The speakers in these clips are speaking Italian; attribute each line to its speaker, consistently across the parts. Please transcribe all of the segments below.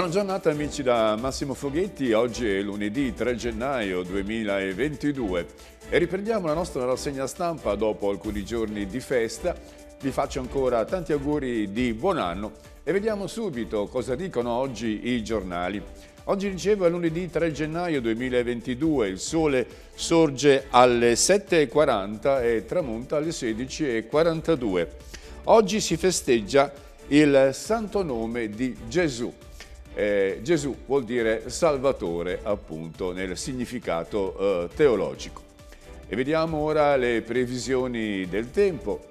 Speaker 1: Buona giornata amici da Massimo Foghetti, oggi è lunedì 3 gennaio 2022 e riprendiamo la nostra rassegna stampa dopo alcuni giorni di festa. Vi faccio ancora tanti auguri di buon anno e vediamo subito cosa dicono oggi i giornali. Oggi dicevo è lunedì 3 gennaio 2022, il sole sorge alle 7.40 e tramonta alle 16.42. Oggi si festeggia il santo nome di Gesù eh, Gesù vuol dire salvatore appunto nel significato eh, teologico. E vediamo ora le previsioni del tempo.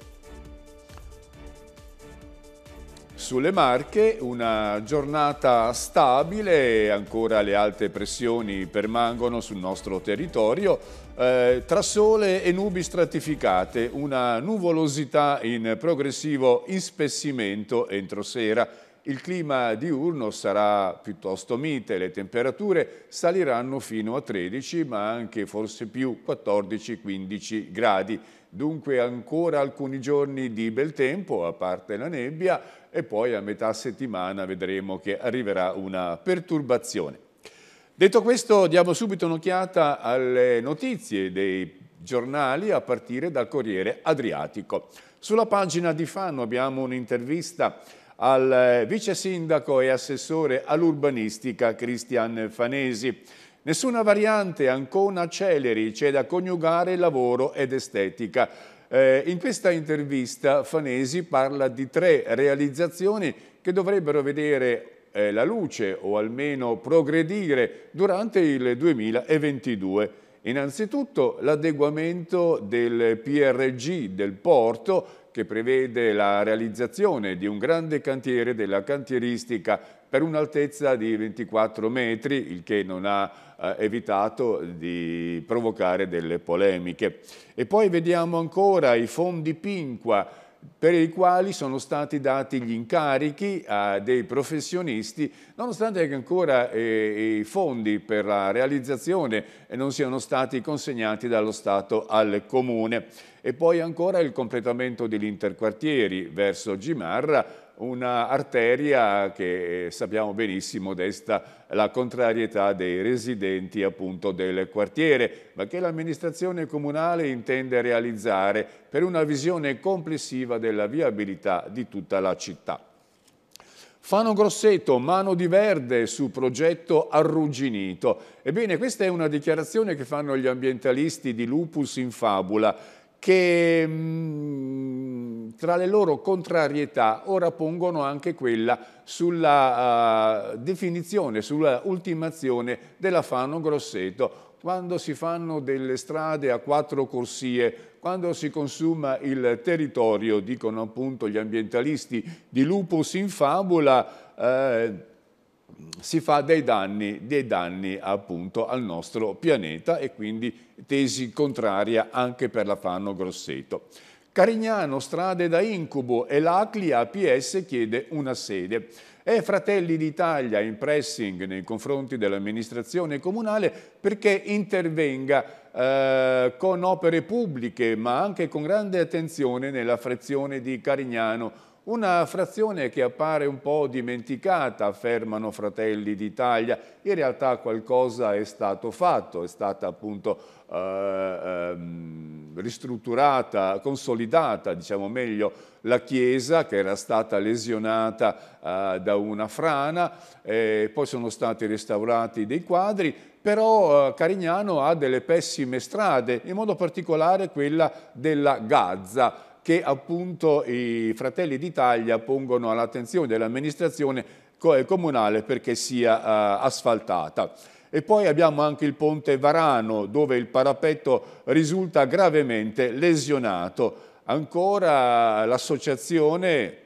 Speaker 1: Sulle Marche una giornata stabile, ancora le alte pressioni permangono sul nostro territorio, eh, tra sole e nubi stratificate, una nuvolosità in progressivo ispessimento entro sera il clima diurno sarà piuttosto mite, le temperature saliranno fino a 13 ma anche forse più 14-15 gradi. Dunque ancora alcuni giorni di bel tempo, a parte la nebbia, e poi a metà settimana vedremo che arriverà una perturbazione. Detto questo, diamo subito un'occhiata alle notizie dei giornali a partire dal Corriere Adriatico. Sulla pagina di Fanno abbiamo un'intervista al eh, vice sindaco e assessore all'urbanistica Cristian Fanesi. Nessuna variante, ancora Celeri, c'è da coniugare lavoro ed estetica. Eh, in questa intervista Fanesi parla di tre realizzazioni che dovrebbero vedere eh, la luce o almeno progredire durante il 2022. Innanzitutto l'adeguamento del PRG del porto che prevede la realizzazione di un grande cantiere della cantieristica per un'altezza di 24 metri, il che non ha eh, evitato di provocare delle polemiche. E poi vediamo ancora i fondi Pinqua per i quali sono stati dati gli incarichi a dei professionisti, nonostante che ancora eh, i fondi per la realizzazione non siano stati consegnati dallo Stato al Comune. E poi ancora il completamento degli interquartieri verso Gimarra, un'arteria che eh, sappiamo benissimo desta la contrarietà dei residenti appunto del quartiere, ma che l'amministrazione comunale intende realizzare per una visione complessiva della viabilità di tutta la città. Fano Grosseto, mano di verde su progetto arrugginito. Ebbene, questa è una dichiarazione che fanno gli ambientalisti di Lupus in Fabula, che mm, tra le loro contrarietà ora pongono anche quella sulla uh, definizione, sulla ultimazione della Fano Grosseto, quando si fanno delle strade a quattro corsie, quando si consuma il territorio, dicono appunto gli ambientalisti, di lupus in fabula, eh, si fa dei danni, dei danni appunto al nostro pianeta e quindi tesi contraria anche per la Fanno Grosseto. Carignano, strade da incubo e l'Acli APS chiede una sede. È Fratelli d'Italia in pressing nei confronti dell'amministrazione comunale perché intervenga eh, con opere pubbliche ma anche con grande attenzione nella frazione di Carignano una frazione che appare un po' dimenticata, affermano Fratelli d'Italia. In realtà qualcosa è stato fatto, è stata appunto eh, eh, ristrutturata, consolidata, diciamo meglio, la chiesa che era stata lesionata eh, da una frana, poi sono stati restaurati dei quadri, però eh, Carignano ha delle pessime strade, in modo particolare quella della Gaza che appunto i Fratelli d'Italia pongono all'attenzione dell'amministrazione eh, comunale perché sia eh, asfaltata. E poi abbiamo anche il ponte Varano dove il parapetto risulta gravemente lesionato. Ancora l'associazione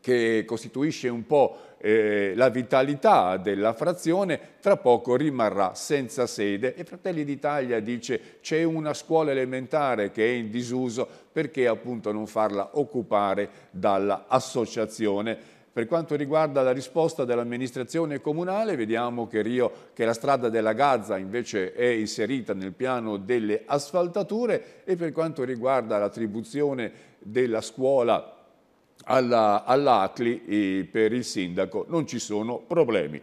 Speaker 1: che costituisce un po' eh, la vitalità della frazione tra poco rimarrà senza sede e Fratelli d'Italia dice c'è una scuola elementare che è in disuso perché appunto non farla occupare dall'associazione. Per quanto riguarda la risposta dell'amministrazione comunale, vediamo che, Rio, che, la strada della Gaza invece è inserita nel piano delle asfaltature e per quanto riguarda l'attribuzione della scuola alla, all'Atli per il sindaco non ci sono problemi.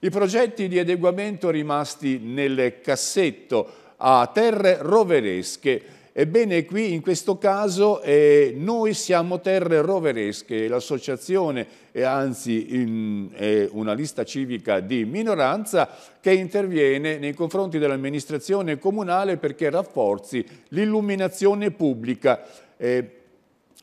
Speaker 1: I progetti di adeguamento rimasti nel cassetto a terre roveresche. Ebbene qui in questo caso eh, noi siamo terre roveresche, l'associazione è anzi in, è una lista civica di minoranza che interviene nei confronti dell'amministrazione comunale perché rafforzi l'illuminazione pubblica. Eh,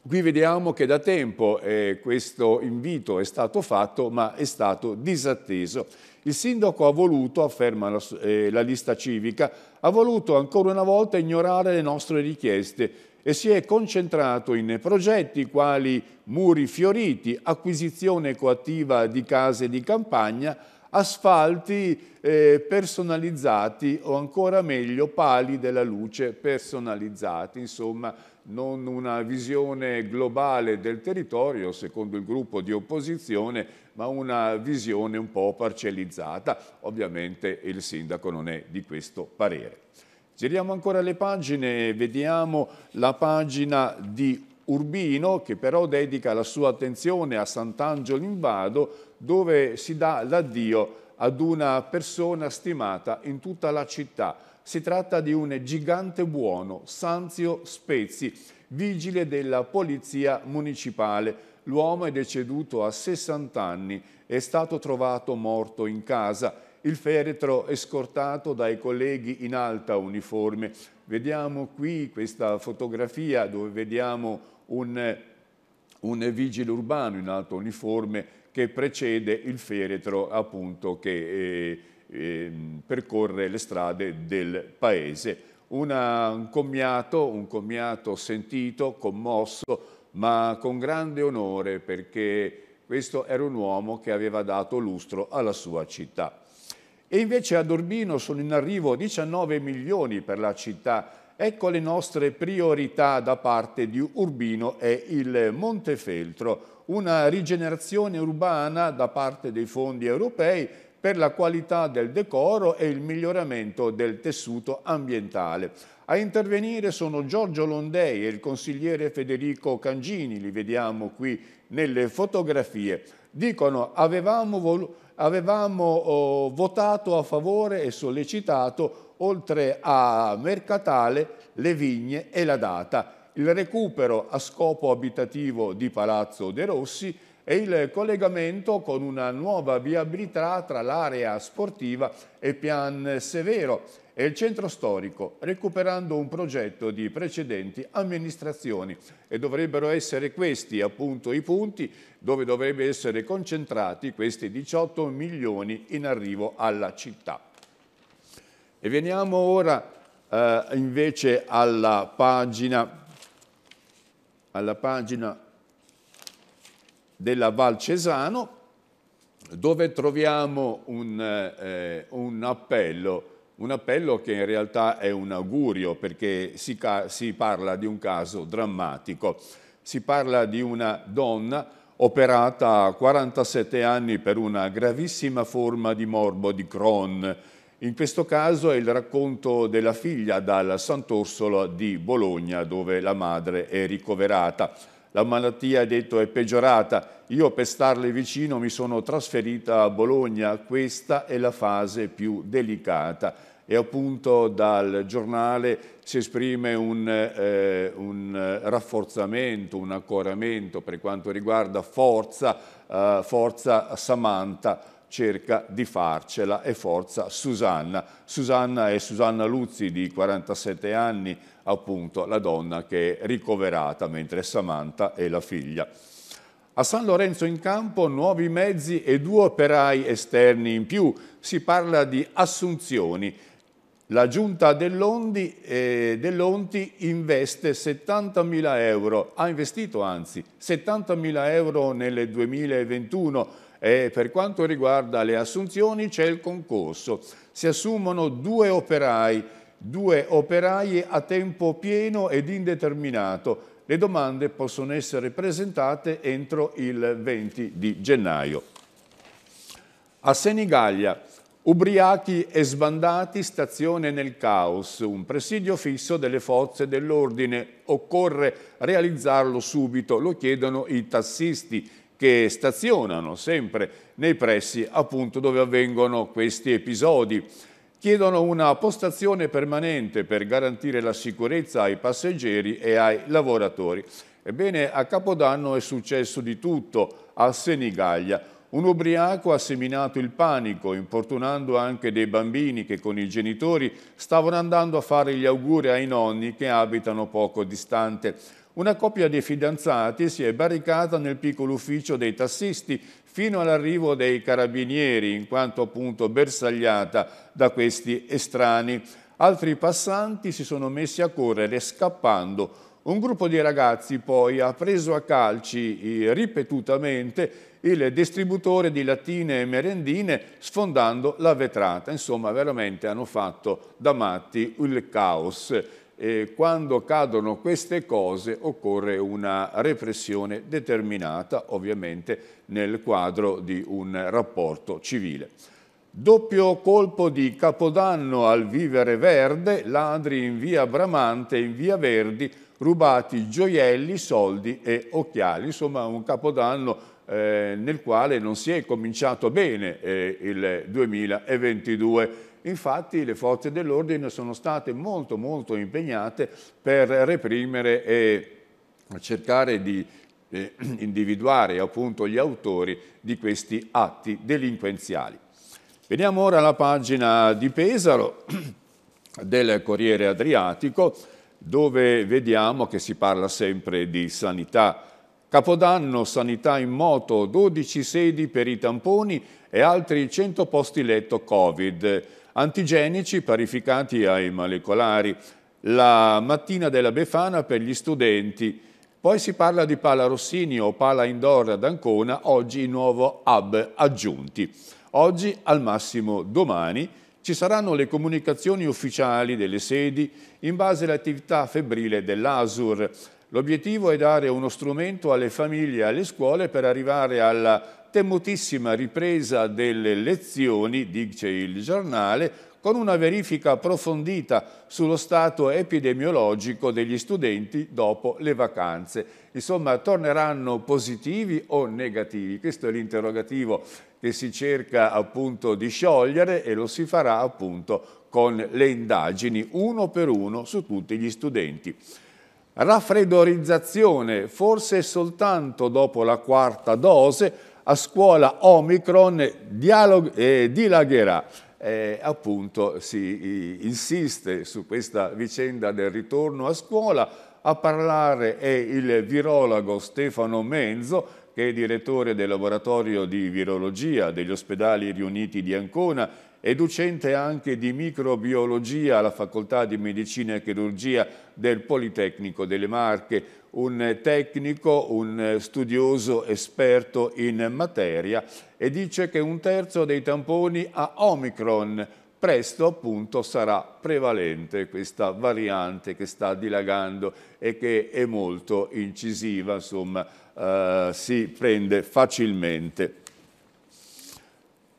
Speaker 1: Qui vediamo che da tempo eh, questo invito è stato fatto, ma è stato disatteso. Il sindaco ha voluto, afferma la, eh, la, lista civica, ha voluto ancora una volta ignorare le nostre richieste e si è concentrato in progetti quali muri fioriti, acquisizione coattiva di case di campagna, asfalti eh, personalizzati o ancora meglio pali della luce personalizzati, insomma non una visione globale del territorio secondo il gruppo di opposizione ma una visione un po' parcellizzata. Ovviamente il sindaco non è di questo parere. Giriamo ancora le pagine e vediamo la pagina di Urbino che però dedica la sua attenzione a Sant'Angelo in Vado dove si dà l'addio ad una persona stimata in tutta la città. Si tratta di un gigante buono, Sanzio Spezzi, vigile della Polizia Municipale. L'uomo è deceduto a 60 anni, è stato trovato morto in casa. Il feretro è scortato dai colleghi in alta uniforme. Vediamo qui questa fotografia dove vediamo un, un vigile urbano in alta uniforme che precede il feretro appunto che eh, eh, percorre le strade del paese. Una, un, commiato, un commiato sentito, commosso, ma con grande onore perché questo era un uomo che aveva dato lustro alla sua città. E invece ad Urbino sono in arrivo 19 milioni per la città Ecco le nostre priorità da parte di Urbino e il Montefeltro, una rigenerazione urbana da parte dei fondi europei per la qualità del decoro e il miglioramento del tessuto ambientale. A intervenire sono Giorgio Londei e il consigliere Federico Cangini, li vediamo qui nelle fotografie. Dicono avevamo, avevamo oh, votato a favore e sollecitato, oltre a Mercatale, le vigne e la data il recupero a scopo abitativo di Palazzo De Rossi e il collegamento con una nuova viabilità tra l'area sportiva e Pian Severo e il centro storico, recuperando un progetto di precedenti amministrazioni. E dovrebbero essere questi appunto i punti dove dovrebbero essere concentrati questi 18 milioni in arrivo alla città. E veniamo ora eh, invece alla pagina alla pagina della Val Cesano, dove troviamo un, eh, un, appello, un appello che in realtà è un augurio perché si, si parla di un caso drammatico. Si parla di una donna operata a 47 anni per una gravissima forma di morbo di Crohn, in questo caso è il racconto della figlia dal Sant'Orsola di Bologna dove la madre è ricoverata. La malattia, ha detto, è peggiorata. Io per starle vicino mi sono trasferita a Bologna. Questa è la fase più delicata e appunto dal giornale si esprime un, eh, un, rafforzamento, un accoramento per quanto riguarda Forza, eh, Forza Samantha, cerca di farcela e forza Susanna. Susanna è Susanna Luzzi di 47 anni, appunto la donna che è ricoverata mentre Samantha è la figlia. A San Lorenzo in Campo nuovi mezzi e due operai esterni in più. Si parla di assunzioni la giunta eh, dell'Onti eh, investe 70.000 euro, ha investito anzi 70.000 euro nel 2021 e per quanto riguarda le assunzioni c'è il concorso. Si assumono due operai, due operaie a tempo pieno ed indeterminato. Le domande possono essere presentate entro il 20 di gennaio. A Senigallia Ubriachi e sbandati, stazione nel caos, un presidio fisso delle forze dell'ordine. Occorre realizzarlo subito, lo chiedono i tassisti che stazionano sempre nei pressi appunto dove avvengono questi episodi. Chiedono una postazione permanente per garantire la sicurezza ai passeggeri e ai lavoratori. Ebbene, a Capodanno è successo di tutto a Senigallia un ubriaco ha seminato il panico, importunando anche dei bambini che con i genitori stavano andando a fare gli auguri ai nonni che abitano poco distante. Una coppia di fidanzati si è barricata nel piccolo ufficio dei tassisti fino all'arrivo dei carabinieri, in quanto appunto bersagliata da questi estranei. Altri passanti si sono messi a correre scappando un gruppo di ragazzi poi ha preso a calci eh, ripetutamente il distributore di lattine e merendine sfondando la vetrata. Insomma, veramente hanno fatto da matti il caos. E quando cadono queste cose occorre una repressione determinata, ovviamente nel quadro di un rapporto civile. Doppio colpo di capodanno al vivere verde, ladri in via Bramante e in via Verdi rubati gioielli, soldi e occhiali, insomma un capodanno eh, nel quale non si è cominciato bene eh, il 2022. Infatti le forze dell'ordine sono state molto molto impegnate per reprimere e cercare di eh, individuare appunto gli autori di questi atti delinquenziali. Veniamo ora alla pagina di Pesaro del Corriere Adriatico dove vediamo che si parla sempre di sanità. Capodanno, sanità in moto, 12 sedi per i tamponi e altri 100 posti letto Covid, antigenici parificati ai molecolari, la mattina della Befana per gli studenti. Poi si parla di Pala Rossini o Pala Indoor ad Ancona, oggi nuovo hub aggiunti. Oggi al massimo domani ci saranno le comunicazioni ufficiali delle sedi in base all'attività febbrile dell'ASUR. L'obiettivo è dare uno strumento alle famiglie e alle scuole per arrivare alla temutissima ripresa delle lezioni, dice il giornale, con una verifica approfondita sullo stato epidemiologico degli studenti dopo le vacanze. Insomma, torneranno positivi o negativi? Questo è l'interrogativo che si cerca appunto di sciogliere e lo si farà appunto con le indagini uno per uno su tutti gli studenti. Raffreddorizzazione, forse soltanto dopo la quarta dose, a scuola Omicron eh, dilagherà. Eh, appunto si insiste su questa vicenda del ritorno a scuola, a parlare è il virologo Stefano Menzo che è direttore del laboratorio di virologia degli ospedali riuniti di Ancona e docente anche di microbiologia alla Facoltà di Medicina e Chirurgia del Politecnico delle Marche, un tecnico, un studioso esperto in materia e dice che un terzo dei tamponi a Omicron presto appunto sarà prevalente questa variante che sta dilagando e che è molto incisiva, insomma, eh, si prende facilmente.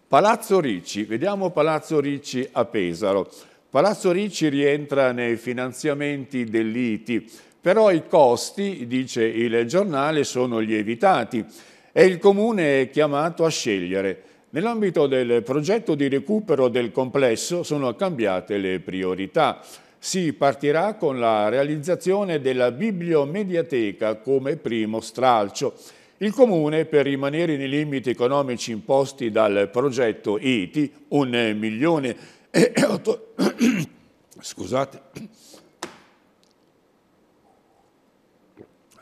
Speaker 1: Palazzo Ricci, vediamo Palazzo Ricci a Pesaro. Palazzo Ricci rientra nei finanziamenti dell'ITI, però i costi, dice il giornale, sono lievitati e il Comune è chiamato a scegliere. Nell'ambito del progetto di recupero del complesso sono cambiate le priorità si partirà con la realizzazione della bibliomediateca come primo stralcio. Il Comune, per rimanere nei limiti economici imposti dal progetto ITI, un milione e otto... Scusate.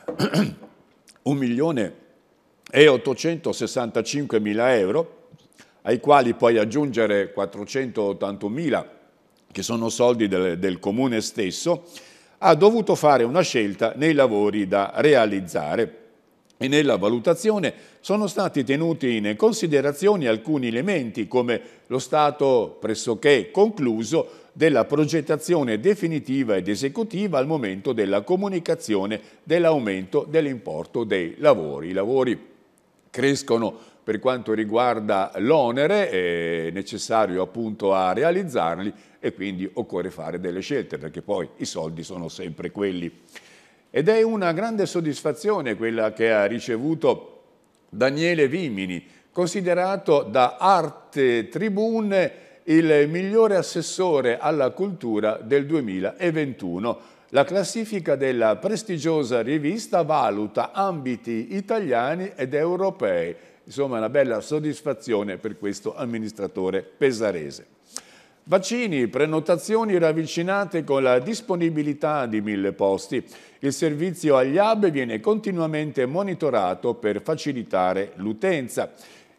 Speaker 1: un milione e 865 mila euro, ai quali puoi aggiungere 481 mila euro che sono soldi del, del comune stesso, ha dovuto fare una scelta nei lavori da realizzare e nella valutazione sono stati tenuti in considerazione alcuni elementi come lo stato pressoché concluso della progettazione definitiva ed esecutiva al momento della comunicazione dell'aumento dell'importo dei lavori. I lavori crescono per quanto riguarda l'onere necessario appunto a realizzarli e quindi occorre fare delle scelte perché poi i soldi sono sempre quelli. Ed è una grande soddisfazione quella che ha ricevuto Daniele Vimini, considerato da Arte Tribune il migliore assessore alla cultura del 2021. La classifica della prestigiosa rivista valuta ambiti italiani ed europei Insomma, una bella soddisfazione per questo amministratore pesarese. Vaccini, prenotazioni ravvicinate con la disponibilità di mille posti. Il servizio agli hub viene continuamente monitorato per facilitare l'utenza.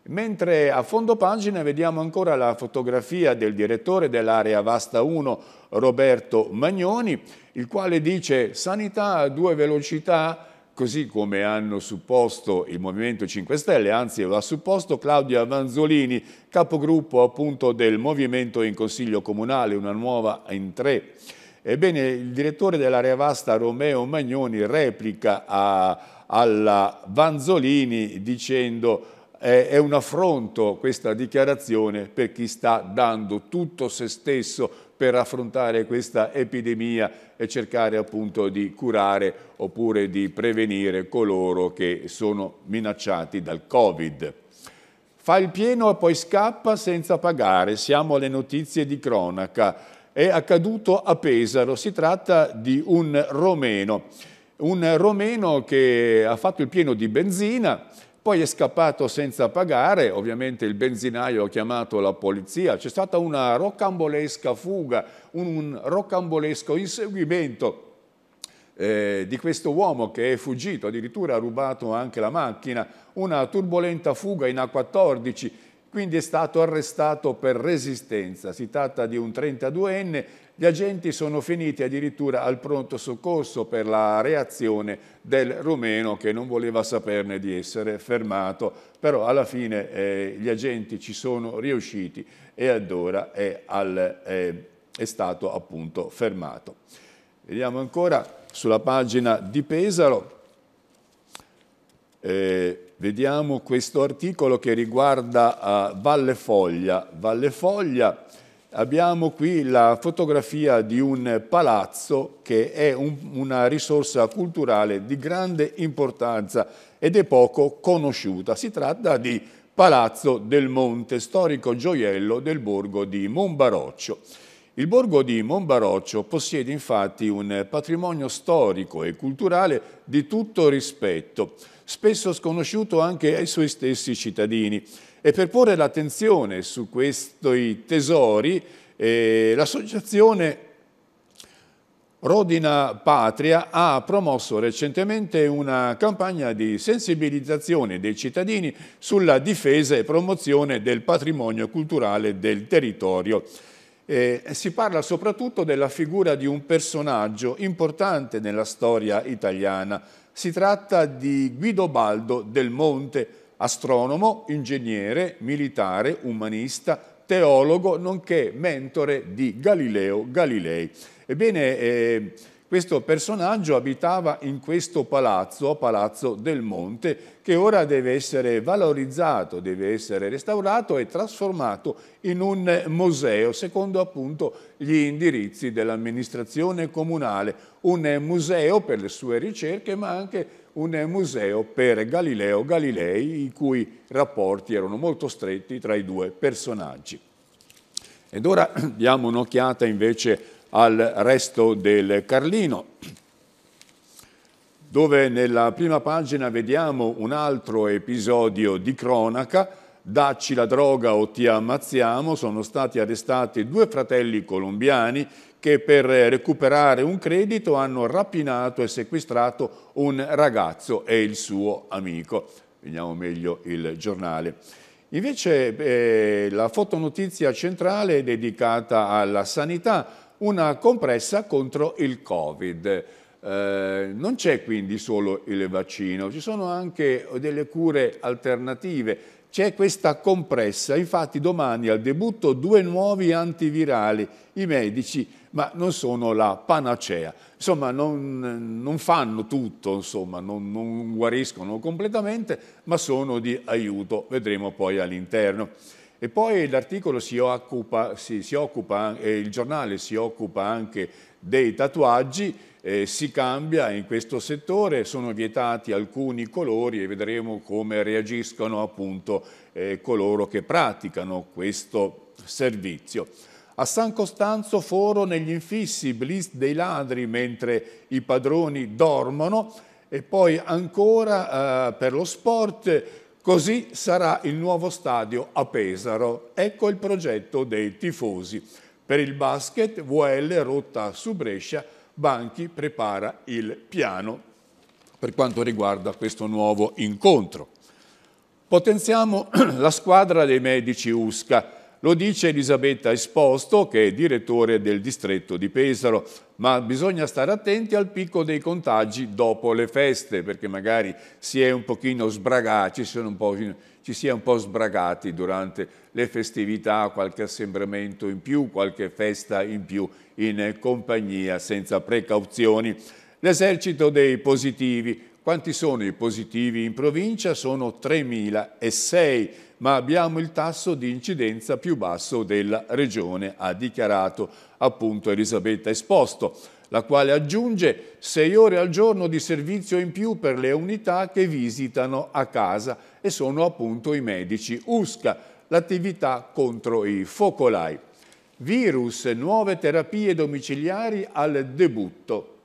Speaker 1: Mentre a fondo pagina vediamo ancora la fotografia del direttore dell'area Vasta 1, Roberto Magnoni, il quale dice sanità a due velocità così come hanno supposto il Movimento 5 Stelle, anzi lo ha supposto Claudia Vanzolini, capogruppo appunto del Movimento in Consiglio Comunale, una nuova in tre. Ebbene, il direttore dell'area vasta Romeo Magnoni replica a, alla Vanzolini dicendo eh, è un affronto questa dichiarazione per chi sta dando tutto se stesso per affrontare questa epidemia e cercare appunto di curare oppure di prevenire coloro che sono minacciati dal Covid. Fa il pieno e poi scappa senza pagare, siamo alle notizie di cronaca. È accaduto a Pesaro, si tratta di un romeno un romeno che ha fatto il pieno di benzina poi è scappato senza pagare, ovviamente il benzinaio ha chiamato la polizia, c'è stata una rocambolesca fuga, un rocambolesco inseguimento eh, di questo uomo che è fuggito, addirittura ha rubato anche la macchina, una turbolenta fuga in A14 quindi è stato arrestato per resistenza. Si tratta di un 32enne, gli agenti sono finiti addirittura al pronto soccorso per la reazione del rumeno che non voleva saperne di essere fermato, però alla fine eh, gli agenti ci sono riusciti e allora è, al, eh, è stato appunto fermato. Vediamo ancora sulla pagina di Pesaro. Eh, Vediamo questo articolo che riguarda uh, Valle Foglia. Valle Foglia abbiamo qui la fotografia di un palazzo che è un, una risorsa culturale di grande importanza ed è poco conosciuta. Si tratta di Palazzo del Monte, storico gioiello del borgo di Monbaroccio. Il borgo di Monbaroccio possiede infatti un patrimonio storico e culturale di tutto rispetto spesso sconosciuto anche ai suoi stessi cittadini. E per porre l'attenzione su questi tesori, eh, l'associazione Rodina Patria ha promosso recentemente una campagna di sensibilizzazione dei cittadini sulla difesa e promozione del patrimonio culturale del territorio. Eh, si parla soprattutto della figura di un personaggio importante nella storia italiana, si tratta di Guidobaldo del Monte, astronomo, ingegnere, militare, umanista, teologo, nonché mentore di Galileo Galilei. Ebbene, eh, questo personaggio abitava in questo palazzo, Palazzo del Monte, che ora deve essere valorizzato, deve essere restaurato e trasformato in un museo, secondo appunto gli indirizzi dell'amministrazione comunale. Un museo per le sue ricerche, ma anche un museo per Galileo Galilei, i cui rapporti erano molto stretti tra i due personaggi. Ed ora diamo un'occhiata invece al resto del Carlino, dove nella prima pagina vediamo un altro episodio di cronaca, dacci la droga o ti ammazziamo, sono stati arrestati due fratelli colombiani che per recuperare un credito hanno rapinato e sequestrato un ragazzo e il suo amico. Vediamo meglio il giornale. Invece eh, la fotonotizia centrale è dedicata alla sanità, una compressa contro il Covid. Eh, non c'è quindi solo il vaccino, ci sono anche delle cure alternative. C'è questa compressa, infatti domani al debutto due nuovi antivirali, i medici, ma non sono la panacea. Insomma, non, non fanno tutto, insomma, non, non guariscono completamente, ma sono di aiuto, vedremo poi all'interno. E poi l'articolo si occupa, si, si occupa eh, il giornale si occupa anche dei tatuaggi, eh, si cambia in questo settore, sono vietati alcuni colori e vedremo come reagiscono appunto eh, coloro che praticano questo servizio. A San Costanzo foro negli infissi, blitz dei ladri mentre i padroni dormono e poi ancora eh, per lo sport Così sarà il nuovo stadio a Pesaro. Ecco il progetto dei tifosi. Per il basket VL rotta su Brescia, Banchi prepara il piano per quanto riguarda questo nuovo incontro. Potenziamo la squadra dei medici USCA lo dice Elisabetta Esposto, che è direttore del distretto di Pesaro, ma bisogna stare attenti al picco dei contagi dopo le feste, perché magari si è un pochino sbragati, ci, un po', ci si è un po' sbragati durante le festività, qualche assembramento in più, qualche festa in più in compagnia, senza precauzioni. L'esercito dei positivi. Quanti sono i positivi in provincia? Sono 3.006 ma abbiamo il tasso di incidenza più basso della regione, ha dichiarato appunto Elisabetta Esposto la quale aggiunge 6 ore al giorno di servizio in più per le unità che visitano a casa e sono appunto i medici USCA, l'attività contro i focolai. Virus, nuove terapie domiciliari al debutto.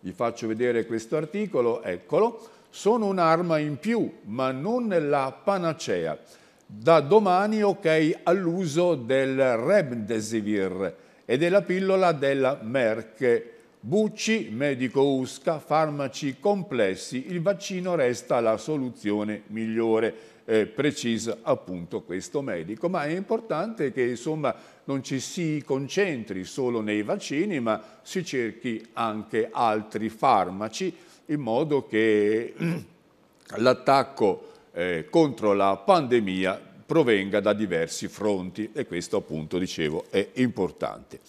Speaker 1: Vi faccio vedere questo articolo, eccolo sono un'arma in più, ma non la panacea. Da domani ok all'uso del Remdesivir e della pillola della Merck. Bucci, medico Usca, farmaci complessi, il vaccino resta la soluzione migliore, eh, precisa appunto questo medico. Ma è importante che insomma non ci si concentri solo nei vaccini, ma si cerchi anche altri farmaci in modo che l'attacco eh, contro la pandemia provenga da diversi fronti e questo appunto dicevo è importante.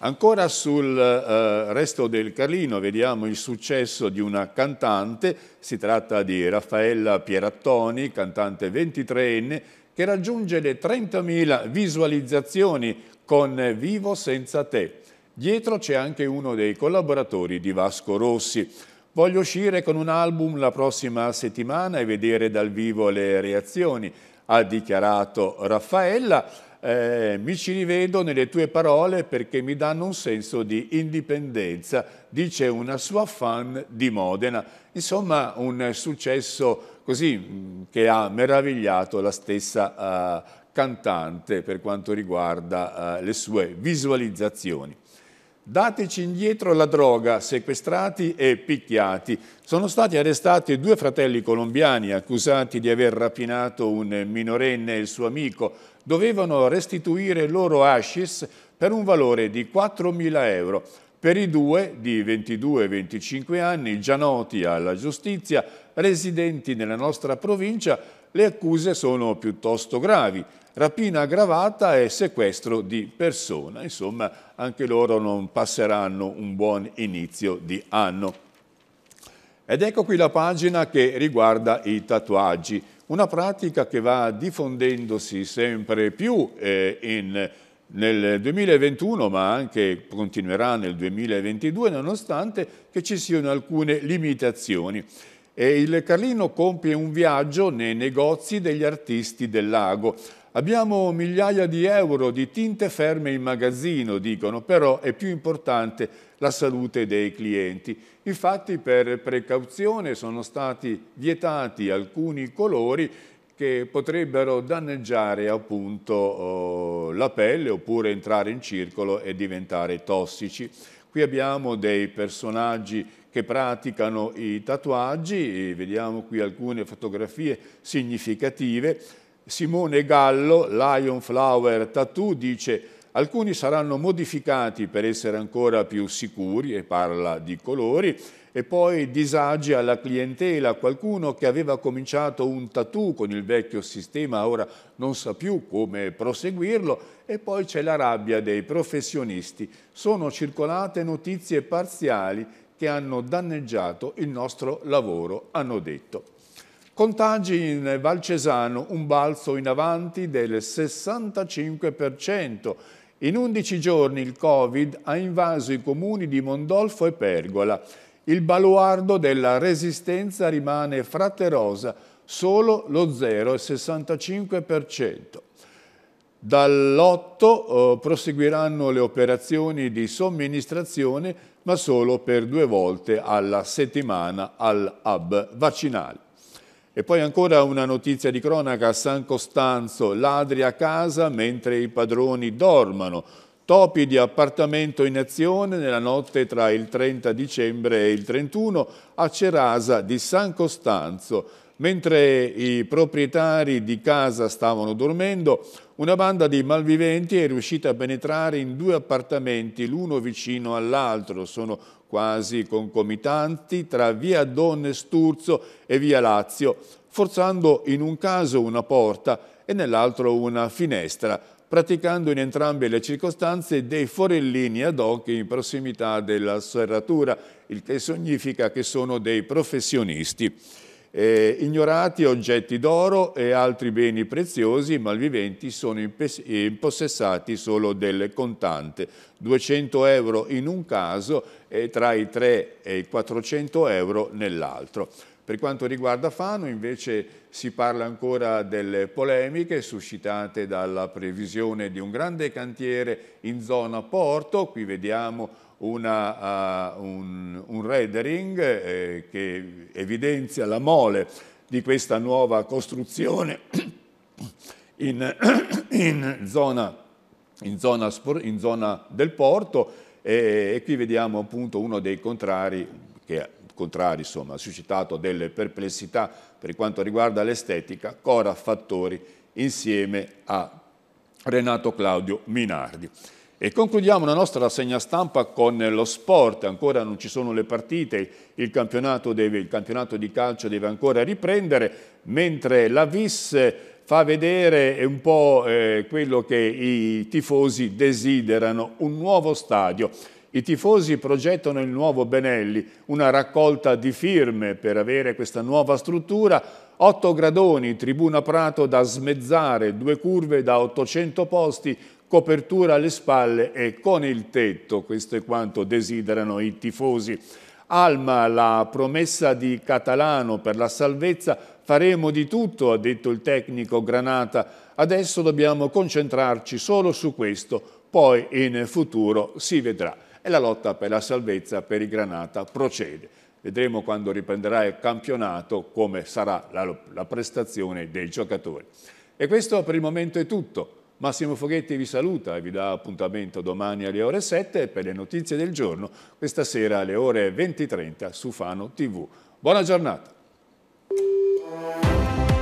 Speaker 1: Ancora sul eh, resto del Carlino vediamo il successo di una cantante, si tratta di Raffaella Pierattoni, cantante 23enne, che raggiunge le 30.000 visualizzazioni con Vivo senza te. Dietro c'è anche uno dei collaboratori di Vasco Rossi. Voglio uscire con un album la prossima settimana e vedere dal vivo le reazioni, ha dichiarato Raffaella. Eh, mi ci rivedo nelle tue parole perché mi danno un senso di indipendenza, dice una sua fan di Modena. Insomma, un successo così mm, che ha meravigliato la stessa eh, cantante per quanto riguarda eh, le sue visualizzazioni. Dateci indietro la droga, sequestrati e picchiati. Sono stati arrestati due fratelli colombiani accusati di aver rapinato un minorenne e il suo amico. Dovevano restituire loro hashish per un valore di 4.000 euro. Per i due, di 22 e 25 anni, già noti alla giustizia, residenti nella nostra provincia, le accuse sono piuttosto gravi rapina aggravata e sequestro di persona. Insomma, anche loro non passeranno un buon inizio di anno. Ed ecco qui la pagina che riguarda i tatuaggi, una pratica che va diffondendosi sempre più eh, in nel 2021 ma anche continuerà nel 2022 nonostante che ci siano alcune limitazioni. E il Carlino compie un viaggio nei negozi degli artisti del lago Abbiamo migliaia di euro di tinte ferme in magazzino, dicono, però è più importante la salute dei clienti. Infatti per precauzione sono stati vietati alcuni colori che potrebbero danneggiare appunto, oh, la pelle oppure entrare in circolo e diventare tossici. Qui abbiamo dei personaggi che praticano i tatuaggi, vediamo qui alcune fotografie significative. Simone Gallo, Lion Flower Tattoo, dice alcuni saranno modificati per essere ancora più sicuri e parla di colori e poi disagi alla clientela, qualcuno che aveva cominciato un tattoo con il vecchio sistema ora non sa più come proseguirlo e poi c'è la rabbia dei professionisti. Sono circolate notizie parziali che hanno danneggiato il nostro lavoro, hanno detto. Contagi in Valcesano, un balzo in avanti del 65%. In 11 giorni il Covid ha invaso i comuni di Mondolfo e Pergola. Il baluardo della resistenza rimane fraterosa, solo lo 0,65%. Dall'8 eh, proseguiranno le operazioni di somministrazione, ma solo per due volte alla settimana al hub vaccinale. E poi ancora una notizia di cronaca a San Costanzo, ladri a casa mentre i padroni dormano. Topi di appartamento in azione nella notte tra il 30 dicembre e il 31 a Cerasa di San Costanzo. Mentre i proprietari di casa stavano dormendo, una banda di malviventi è riuscita a penetrare in due appartamenti, l'uno vicino all'altro. Sono quasi concomitanti tra via Donne Sturzo e via Lazio, forzando in un caso una porta e nell'altro una finestra, praticando in entrambe le circostanze dei forellini ad hoc in prossimità della serratura, il che significa che sono dei professionisti. Eh, ignorati oggetti d'oro e altri beni preziosi, i malviventi sono impossessati solo del contante, 200 euro in un caso e tra i 3 e i 400 euro nell'altro. Per quanto riguarda Fano invece si parla ancora delle polemiche suscitate dalla previsione di un grande cantiere in zona porto, qui vediamo una, uh, un, un, rendering eh, che evidenzia la mole di questa nuova costruzione in, in, zona, in, zona, in zona, del porto e, e qui vediamo appunto uno dei contrari che contrari, insomma, ha suscitato delle perplessità per quanto riguarda l'estetica, Cora Fattori insieme a Renato Claudio Minardi. E concludiamo la nostra rassegna stampa con lo sport, ancora non ci sono le partite, il campionato, deve, il campionato di calcio deve ancora riprendere, mentre la VIS fa vedere un po' eh, quello che i tifosi desiderano, un nuovo stadio. I tifosi progettano il nuovo Benelli, una raccolta di firme per avere questa nuova struttura, 8 gradoni, tribuna Prato da smezzare, due curve da 800 posti, copertura alle spalle e con il tetto, questo è quanto desiderano i tifosi. Alma, la promessa di Catalano per la salvezza, faremo di tutto, ha detto il tecnico Granata, adesso dobbiamo concentrarci solo su questo, poi in futuro si vedrà. E la lotta per la salvezza per il Granata procede. Vedremo quando riprenderà il campionato come sarà la, la prestazione dei giocatori. E questo per il momento è tutto. Massimo Foghetti vi saluta e vi dà appuntamento domani alle ore 7 per le notizie del giorno, questa sera alle ore 20.30 su Fano TV. Buona giornata!